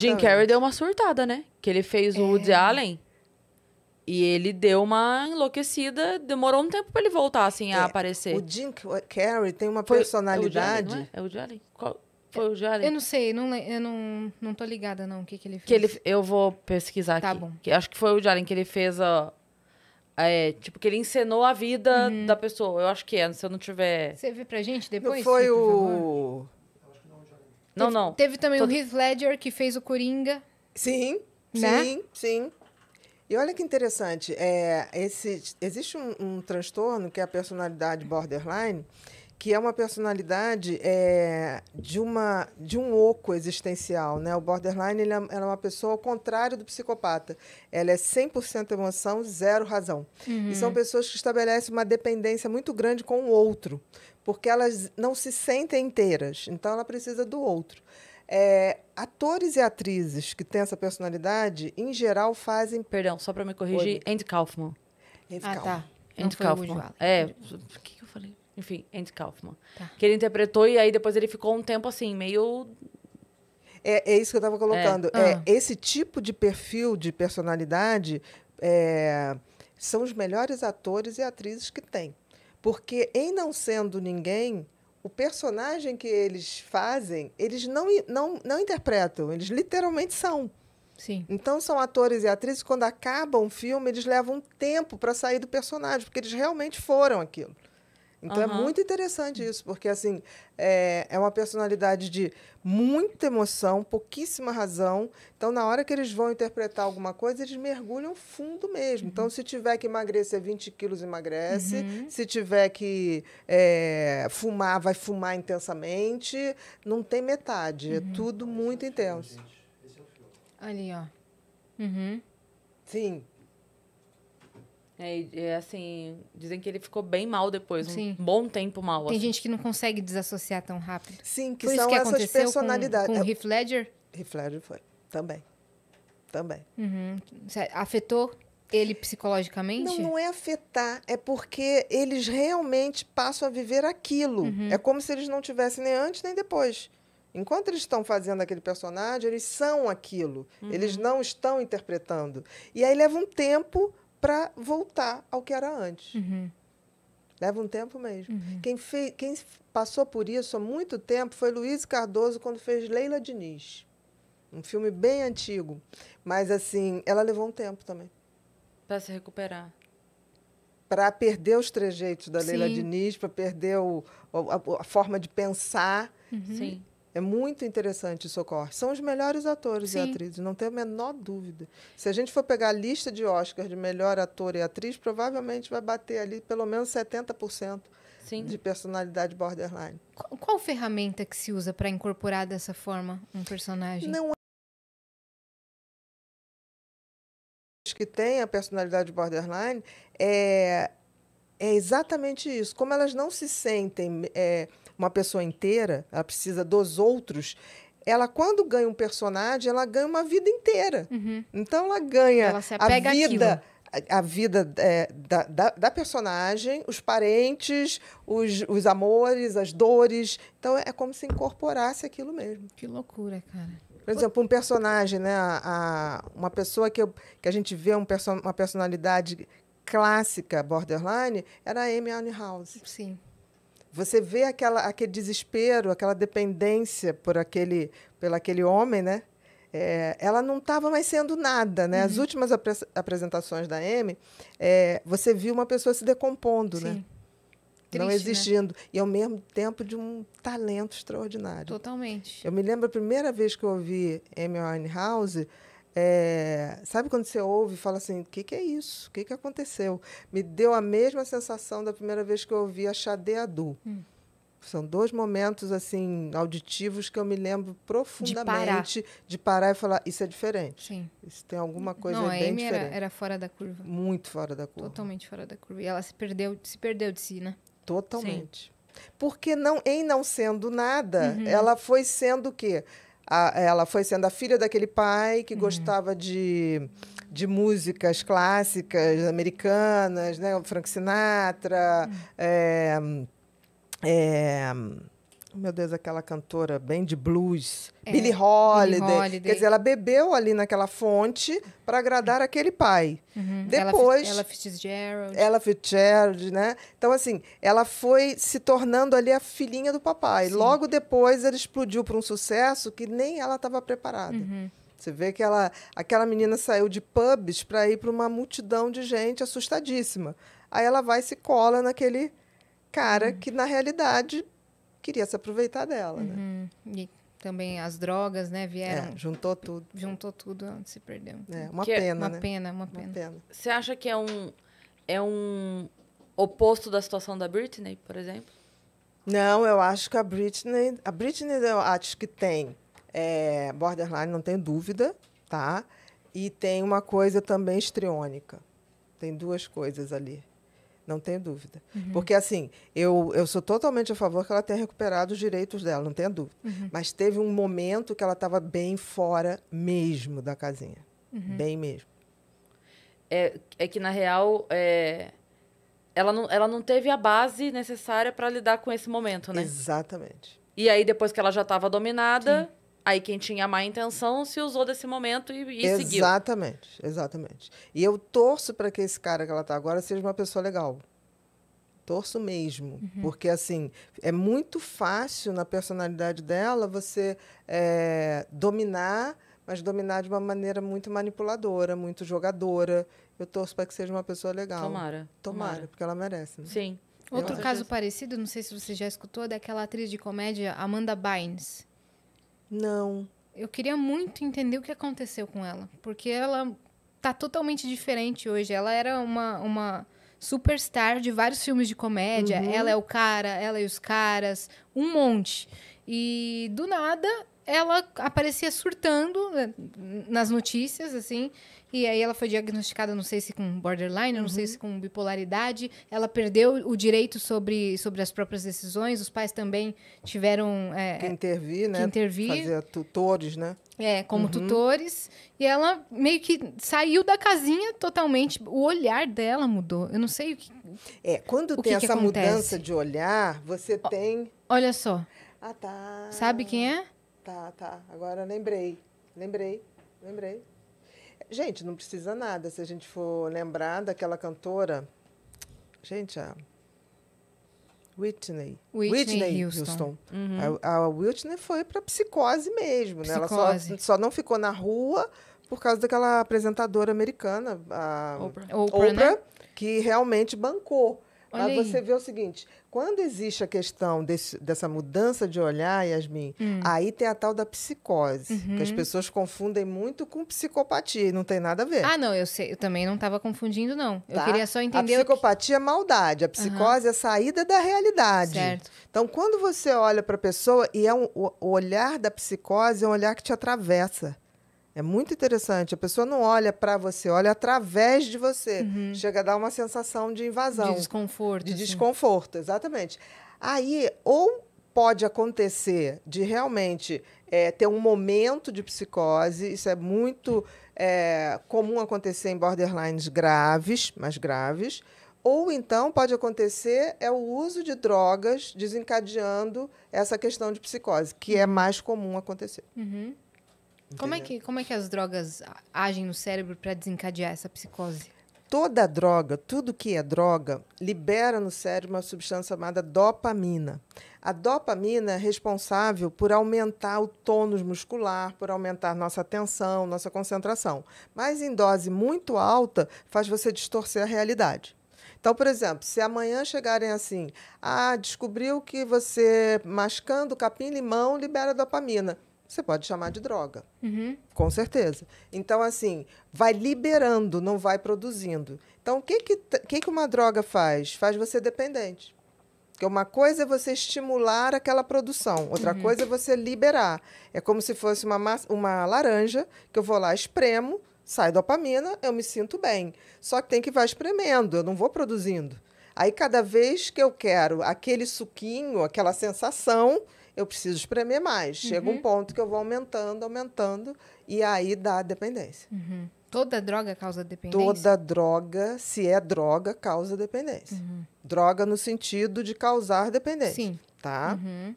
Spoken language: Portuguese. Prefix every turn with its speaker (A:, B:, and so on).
A: Jim então. Carrey deu uma surtada, né? Que ele fez o é. Woody Allen. E ele deu uma enlouquecida. Demorou um tempo pra ele voltar, assim, a é. aparecer. O Jim
B: Carrey tem uma foi, personalidade... É? é o Woody Allen? É? Qual...
C: Foi o Woody Allen? Eu não sei. Não, eu não, não tô ligada,
A: não. O que, que ele fez. Que ele, eu vou pesquisar tá aqui. Tá bom. Que, acho que foi o Woody Allen que ele fez a... É, tipo, que ele encenou a vida uhum. da pessoa. Eu acho que é, se eu não tiver. Você vê pra gente
C: depois? Não foi sim, o.
A: Não,
B: teve, não. Teve também Todo... o Heath
C: Ledger, que fez o Coringa. Sim, né? sim,
B: sim. E olha que interessante, é, esse, existe um, um, transtorno que é a personalidade borderline, que é uma personalidade é, de, uma, de um oco existencial. Né? O borderline ele é, ela é uma pessoa ao contrário do psicopata. Ela é 100% emoção, zero razão. Uhum. E são pessoas que estabelecem uma dependência muito grande com o outro porque elas não se sentem inteiras, então ela precisa do outro. É, atores e atrizes que têm essa personalidade, em geral, fazem. Perdão, só para me corrigir, Andy Kaufman. Andy ah, tá. Kaufman. tá. Não Kaufman. É, o que eu falei? Enfim, Andy Kaufman.
A: Tá. Que ele interpretou e aí depois ele ficou um tempo assim, meio é, é, isso que eu estava colocando. É. é ah.
B: É, esse tipo de perfil de personalidade é, são os melhores atores e atrizes que tem. Porque em não sendo ninguém, o personagem que eles fazem, eles não, não, não interpretam, eles literalmente são. Sim. Então são atores e atrizes quando acabam um filme, eles levam tempo para sair do personagem, porque eles realmente foram aquilo. Então uhum. é muito interessante isso, porque assim é, é uma personalidade de muita emoção, pouquíssima razão. Então, na hora que eles vão interpretar alguma coisa, eles mergulham fundo mesmo. Então, uhum. Então, se tiver que emagrecer 20 quilos, emagrece. Uhum. Se tiver que é, fumar, vai fumar intensamente. Não tem metade. É uhum. tudo muito é intenso. É Ali, ó. Uhum. Sim,
A: é, é, assim, dizem que ele ficou bem mal depois, Sim. um bom tempo mal. Tem assim. gente que
C: não consegue desassociar tão rápido. Sim, que Por são que essas personalidades. Com, com Heath Ledger?
B: Heath Ledger foi, também. Também. Uhum.
C: Afetou ele psicologicamente? Não,
B: não é afetar, é porque eles realmente passam a viver aquilo. Uhum. É como se eles não tivessem nem antes nem depois. Enquanto eles estão fazendo aquele personagem, eles são aquilo. Uhum. Eles não estão interpretando. E aí leva um tempo para voltar ao que era antes. Uhum. Leva um tempo mesmo. Uhum. Quem, fez, quem passou por isso há muito tempo foi Luiz Cardoso quando fez Leila Diniz. Um filme bem antigo. Mas, assim, ela levou um tempo também.
A: Para se recuperar.
B: Para perder os trejeitos da Sim. Leila Diniz, para perder o, a, a, forma de pensar. Uhum. Sim. É muito interessante isso ocorre. São os melhores atores Sim. e atrizes, não tenho a menor dúvida. Se a gente for pegar a lista de Oscars de melhor ator e atriz, provavelmente vai bater ali pelo menos 70% Sim. de personalidade borderline.
C: Qual, qual ferramenta que se usa para incorporar dessa forma um personagem? Não
B: que tem a personalidade borderline, é, é exatamente isso. Como elas não se sentem é, uma pessoa inteira, ela precisa dos outros. Ela, quando ganha um personagem, ela ganha uma vida inteira. Uhum. Então, ela ganha ela a vida. A, a vida é, da, da, da, personagem, os parentes, os, os amores, as dores. Então, é como se incorporasse aquilo mesmo. Que loucura, cara. Por exemplo, um personagem, né? A, a, uma pessoa que, eu, que a gente vê um perso uma personalidade clássica borderline era a Amy House. Sim. Você vê aquela, aquele desespero, aquela dependência por aquele, pelo aquele homem, né? É, ela não estava mais sendo nada, né? Uhum. As últimas apre apresentações da Amy, é, você viu uma pessoa se decompondo, né? Sim. né? Triste, não existindo. Né? E ao mesmo tempo de um talento extraordinário. Totalmente. Eu me lembro a primeira vez que eu ouvi Amy House, é, sabe quando você ouve e fala assim: o que, que é isso? O que, que aconteceu? Me deu a mesma sensação da primeira vez que eu ouvi a Xadeadu. Hum. São dois momentos assim auditivos que eu me lembro profundamente de parar, de parar e falar: isso é diferente. Sim. Isso tem alguma coisa Não, bem a Amy diferente. Era,
C: era fora da curva.
B: Muito fora da curva.
C: Totalmente fora da curva. E ela se perdeu, se perdeu de si, né? Totalmente.
B: Sim. Porque não, em não sendo nada, uhum. ela foi sendo o quê? a, ela foi sendo a filha daquele pai que uhum. gostava de, de músicas clássicas americanas, né? Frank Sinatra, uhum. é, é, meu Deus, aquela cantora bem de blues, é, Billie, Holiday. Billie, Holiday. Quer dizer, ela bebeu ali naquela fonte para agradar aquele pai. Uhum. Depois. ela Fitzgerald. Ela Fitzgerald, né? Então, assim, ela foi se tornando ali a filhinha do papai. Sim. Logo depois, ela explodiu para um sucesso que nem ela estava preparada. Uhum. Você vê que ela, aquela menina saiu de pubs para ir para uma multidão de gente assustadíssima. Aí ela vai e se cola naquele cara uhum. que, na realidade, queria se aproveitar dela. Né? Uhum. Né? E também as drogas, né? Vieram. É, juntou tudo.
C: Juntou tudo, se perdeu. É, uma, que é pena, é, uma né? pena. Uma pena, uma pena.
A: Você acha que é um, é um oposto da situação da Britney, por exemplo?
B: Não, eu acho que a Britney. A Britney eu acho que tem é, borderline, não tenho dúvida, tá? E tem uma coisa também estriônica. Tem duas coisas ali. Não tenho dúvida. Uhum. Porque, assim, eu, eu sou totalmente a favor que ela tenha recuperado os direitos dela, não tenho dúvida. Uhum. Mas teve um momento que ela estava bem fora mesmo da casinha. Uhum. Bem mesmo.
A: É, é que, na real, é, ela, não, ela não teve a base necessária para lidar com esse momento, né?
B: Exatamente.
A: E aí, depois que ela já estava dominada, Sim. Aí quem tinha má intenção se usou desse momento e, e exatamente, seguiu.
B: Exatamente, exatamente. E eu torço para que esse cara que ela tá agora seja uma pessoa legal. Torço mesmo. Uhum. Porque, assim, é muito fácil na personalidade dela você é, dominar, mas dominar de uma maneira muito manipuladora, muito jogadora. Eu torço para que seja uma pessoa legal. Tomara. Tomara, Tomara. porque ela merece. Né? Sim. Outro caso
C: parecido, não sei se você já escutou, é daquela atriz de comédia Amanda Bynes não. Eu queria muito entender o que aconteceu com ela, porque ela tá totalmente diferente hoje. Ela era uma, uma superstar de vários filmes de comédia. Uhum. Ela é o cara, ela e os caras, um monte. E do nada ela aparecia surtando né, nas notícias, assim. E aí ela foi diagnosticada, não sei se com borderline, uhum. não sei uhum. se com bipolaridade. Ela perdeu o direito sobre, sobre as próprias decisões. Os pais também tiveram... É, que
B: intervir, né? Que intervir. Fazer tutores, né?
C: É, como uhum. tutores. E ela meio que saiu da casinha totalmente. O olhar dela mudou. Eu não sei o que...
B: É, quando tem que essa que mudança de olhar, você tem... Olha só. Ah, tá. Sabe quem é? tá, tá. Agora lembrei. Lembrei, lembrei. Gente, não precisa nada se a gente for lembrar daquela cantora. Gente, a Whitney. Whitney, Whitney Houston. Houston. Uhum. A, a, Whitney foi para psicose mesmo, psicose. né? Ela só, só não ficou na rua por causa daquela apresentadora americana, a Oprah, Oprah, Oprah né? que realmente bancou. Olha Mas você vê o seguinte: quando existe a questão desse, dessa mudança de olhar, Yasmin, hum. aí tem a tal da psicose, uhum. que as uhum. pessoas confundem muito com psicopatia e não tem nada a ver. Ah,
C: não, eu, sei, eu também não estava confundindo, não. Tá? Eu queria só entender. A
B: psicopatia que... é maldade, a psicose uhum. é a saída da realidade. Certo. Então, quando você olha para a pessoa e é um, o olhar da psicose é um olhar que te atravessa. É muito interessante. A pessoa não olha para você, olha através de você. Uhum. Chega a dar uma sensação de invasão. De desconforto. De assim. desconforto, exatamente. Aí, ou pode acontecer de realmente é, ter um momento de psicose, isso é muito é, comum acontecer em borderlines graves, mais graves, ou então pode acontecer é o uso de drogas desencadeando essa questão de psicose, que é uhum. mais comum acontecer. Uhum. Como é,
C: que, como é que as drogas agem no cérebro para desencadear essa psicose?
B: Toda droga, tudo que é droga, libera no cérebro uma substância chamada dopamina. A dopamina é responsável por aumentar o tônus muscular, por aumentar nossa atenção, nossa concentração. Mas em dose muito alta, faz você distorcer a realidade. Então, por exemplo, se amanhã chegarem assim, ah, descobriu que você mascando capim-limão libera dopamina você pode chamar de droga. Uhum. Com certeza. Então, assim, vai liberando, não vai produzindo. Então, o que, que, que, que uma droga faz? Faz você dependente. Porque uma coisa é você estimular aquela produção, outra uhum. coisa é você liberar. É como se fosse uma, uma laranja que eu vou lá, espremo, sai dopamina, eu me sinto bem. Só que tem que vai espremendo, eu não vou produzindo. Aí, cada vez que eu quero aquele suquinho, aquela sensação, eu preciso espremer mais. Uhum. Chega um uhum. ponto que eu vou aumentando, aumentando, e aí dá dependência. Uhum. Toda droga causa dependência? Toda droga, se é droga, causa dependência. Uhum. Droga no sentido de causar dependência. Sim. Tá?
C: Uhum.